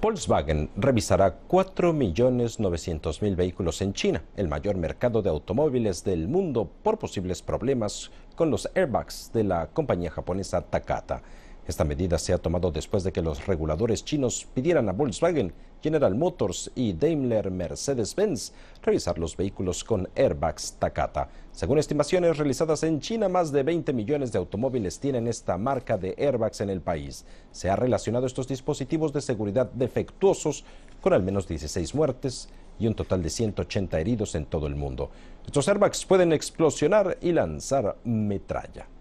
Volkswagen revisará 4.900.000 vehículos en China, el mayor mercado de automóviles del mundo, por posibles problemas con los airbags de la compañía japonesa Takata. Esta medida se ha tomado después de que los reguladores chinos pidieran a Volkswagen, General Motors y Daimler Mercedes-Benz revisar los vehículos con airbags Takata. Según estimaciones realizadas en China, más de 20 millones de automóviles tienen esta marca de airbags en el país. Se ha relacionado estos dispositivos de seguridad defectuosos con al menos 16 muertes y un total de 180 heridos en todo el mundo. Estos airbags pueden explosionar y lanzar metralla.